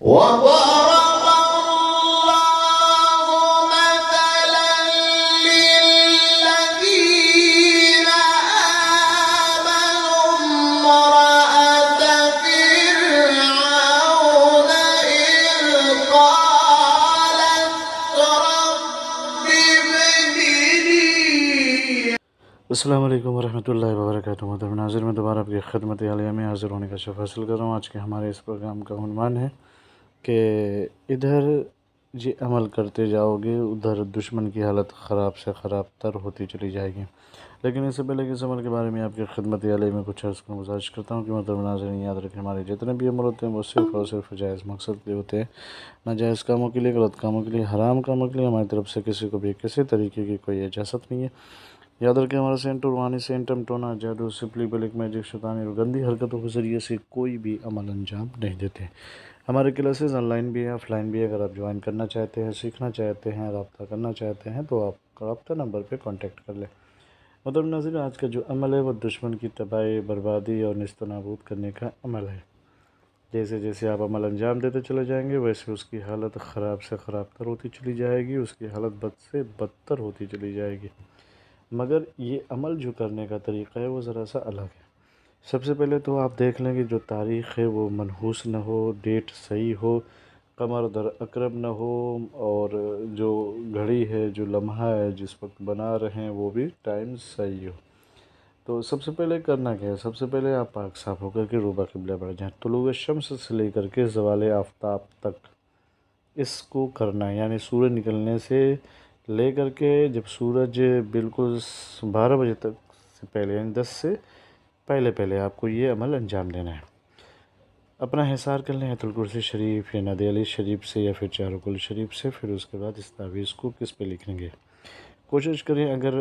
وهو अल्लाम वरहमल work mother नाजिर में दोबारा आपकी खदमत आलिया में हाज़िर होने का शफ हासिल कर रहा हूँ आज के हमारे इस प्रोग्राम का अनुमान है कि इधर ये अमल करते जाओगे उधर दुश्मन की हालत ख़राब से ख़राब तर होती चली जाएगी लेकिन इससे पहले कि इस अमल के बारे में आपकी खिदमत आलय में कुछ अर्ज़ गुजारिश करता हूँ कि मतलब नाजरन याद रखें हमारे जितने भी अमल होते हैं वो सिर्फ़ और सिर्फ जायज़ मकसद के होते हैं नाजायज़ कामों के लिए गलत कामों के लिए हराम कामों के लिए हमारी तरफ से किसी को भी किसी तरीके की कोई इजाज़त नहीं है याद रखें हमारा सेंट और वानी सेंट टोना तो जादू सिपली बलिक मैजिक शतानी और गंदी हरकतों के ज़रिए से कोई भी अमल अंजाम नहीं देते हमारे क्लासेस ऑनलाइन भी हैं ऑफलाइन भी है अगर आप ज्वाइन करना चाहते हैं सीखना चाहते हैं रबता करना चाहते हैं तो आप रबता नंबर पर कॉन्टेक्ट कर लें मतलब नजर आज का जो अमल है वह दुश्मन की तबाही बर्बादी और नस्त नाबूद करने का अमल है जैसे जैसे आप अमल अंजाम देते चले जाएंगे वैसे उसकी हालत ख़राब से ख़राब तर होती चली जाएगी उसकी हालत बद से बदतर होती चली जाएगी मगर ये अमल जो करने का तरीक़ा है वो ज़रा सा अलग है सबसे पहले तो आप देख लें कि जो तारीख़ है वो मनहूस ना हो डेट सही हो कमर दर अक्रब ना हो और जो घड़ी है जो लम्हा है जिस वक्त बना रहे हैं वो भी टाइम सही हो तो सबसे पहले करना क्या है सबसे पहले आप पाक साफ़ होकर के रूबा किबला बढ़ जाएँ तो लोग शम्स से लेकर के जवाल आफ्ताब तक इसको करना है यानी सूर्य निकलने से ले करके जब सूरज बिल्कुल बारह बजे तक से पहले यानी दस से पहले पहले आपको ये अमल अंजाम देना है अपना हिसार कर लें कुर्सी शरीफ या नदी अली शरीफ से या फिर चारुकुल शरीफ से फिर उसके बाद इस तावीज़ को किस पे लिखेंगे कोशिश करें अगर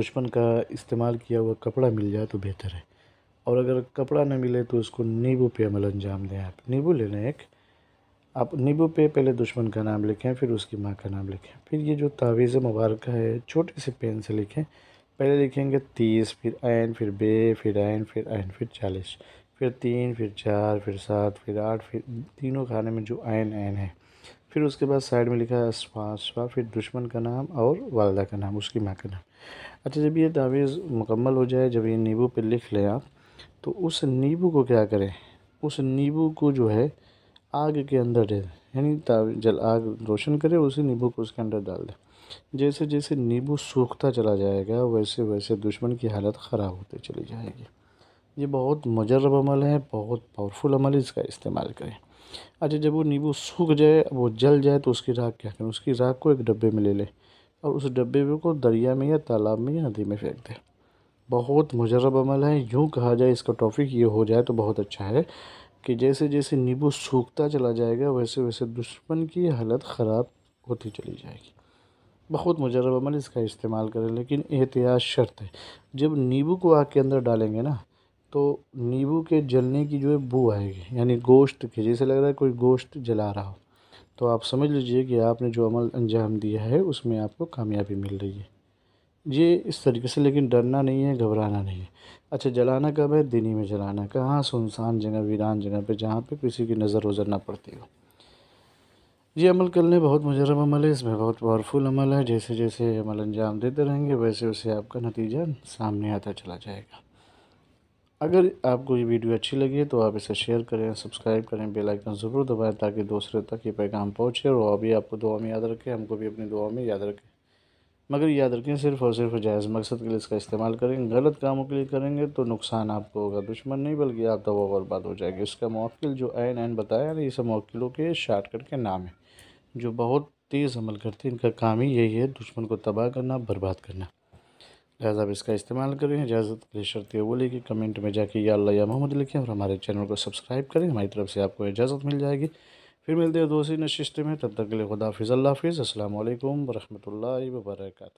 दुश्मन का इस्तेमाल किया हुआ कपड़ा मिल जाए तो बेहतर है और अगर कपड़ा ना मिले तो उसको नींबू पे अमल अंजाम दें आप नींबू ले लें एक आप नीबू पे पहले दुश्मन का नाम लिखें फिर उसकी माँ का नाम लिखें फिर ये जो तावीज़ मुबारक है छोटे से पेन से लिखें पहले लिखेंगे तीस फिर आयन फिर बे फिर आयन फिर आयन फिर चालीस फिर तीन फिर चार फिर सात फिर आठ फिर तीनों खाने में जो आयन आयन है फिर उसके बाद साइड में लिखा है अस्फा अस्फा फिर दुश्मन का नाम और वालदा का नाम उसकी माँ का नाम अच्छा जब ये तावीज़ मुकम्मल हो जाए जब ये नींबू पर लिख लें आप तो उस नींबू को क्या करें उस नींबू को जो है आग के अंदर दे यानी जल आग रोशन करे उसी नींबू को उसके अंदर डाल दें जैसे जैसे नींबू सूखता चला जाएगा वैसे वैसे दुश्मन की हालत ख़राब होती चली जाएगी ये बहुत मजरब अमल है बहुत पावरफुल अमल है इसका इस्तेमाल करें अच्छा जब वो नींबू सूख जाए वो जल जाए तो उसकी राख क्या करें उसकी राख को एक डब्बे में ले लें और उस डब्बे को दरिया में या तालाब में या नदी में फेंक दें बहुत मजरब अमल है यूँ कहा जाए इसका टॉपिक ये हो जाए तो बहुत अच्छा है कि जैसे जैसे नींबू सूखता चला जाएगा वैसे वैसे दुश्मन की हालत ख़राब होती चली जाएगी बहुत मुजरब अमल इसका इस्तेमाल करें लेकिन एहतियात शर्त है जब नींबू को आग के अंदर डालेंगे ना तो नींबू के जलने की जो है बू आएगी यानी गोश्त के जैसे लग रहा है कोई गोश्त जला रहा हो तो आप समझ लीजिए कि आपने जो अमल अंजाम दिया है उसमें आपको कामयाबी मिल रही है ये इस तरीके से लेकिन डरना नहीं है घबराना नहीं है अच्छा जलाना कब है दिनी में जलाना कहाँ सुनसान जगह वीरान जगह पे जहाँ पे किसी की नज़र उजर ना पड़ती हो ये अमल करने बहुत मुजरब अमल है इसमें बहुत पावरफुल अमल है जैसे जैसे अमल अंजाम देते रहेंगे वैसे वैसे आपका नतीजा सामने आता चला जाएगा अगर आपको ये वीडियो अच्छी लगी है तो आप इसे शेयर करें सब्सक्राइब करें बेल आइकन ज़रूर दबाएं ताकि दूसरे तक ये पैगाम पहुंचे और वह भी आपको दुआ में याद रखें हमको भी अपनी दुआ में याद रखें मगर याद रखें सिर्फ और सिर्फ जायज़ मकसद के लिए इसका इस्तेमाल करें गलत कामों के लिए करेंगे तो नुकसान आपको होगा दुश्मन नहीं बल्कि आप वह बर्बाद हो जाएगी उसका मौकिल जो एन एन बताया ये सब मौकिलों के शार्टकट के नाम हैं जो बहुत तेज़ अमल करते हैं इनका काम ही यही है दुश्मन को तबाह करना बर्बाद करना लिहाजा आप इसका इस्तेमाल करें इजाज़त के लिए शर्त वो लेकिन कमेंट में जाके या अल्लाह या मोहम्मद लिखें और हमारे चैनल को सब्सक्राइब करें हमारी तरफ से आपको इजाज़त मिल जाएगी फिर मिलते हैं दोस्ती नशिस्त में तब तक के लिए खुदाफिज़ हाफिज़ अल्लाह हाफिज़ वरहमल वर्का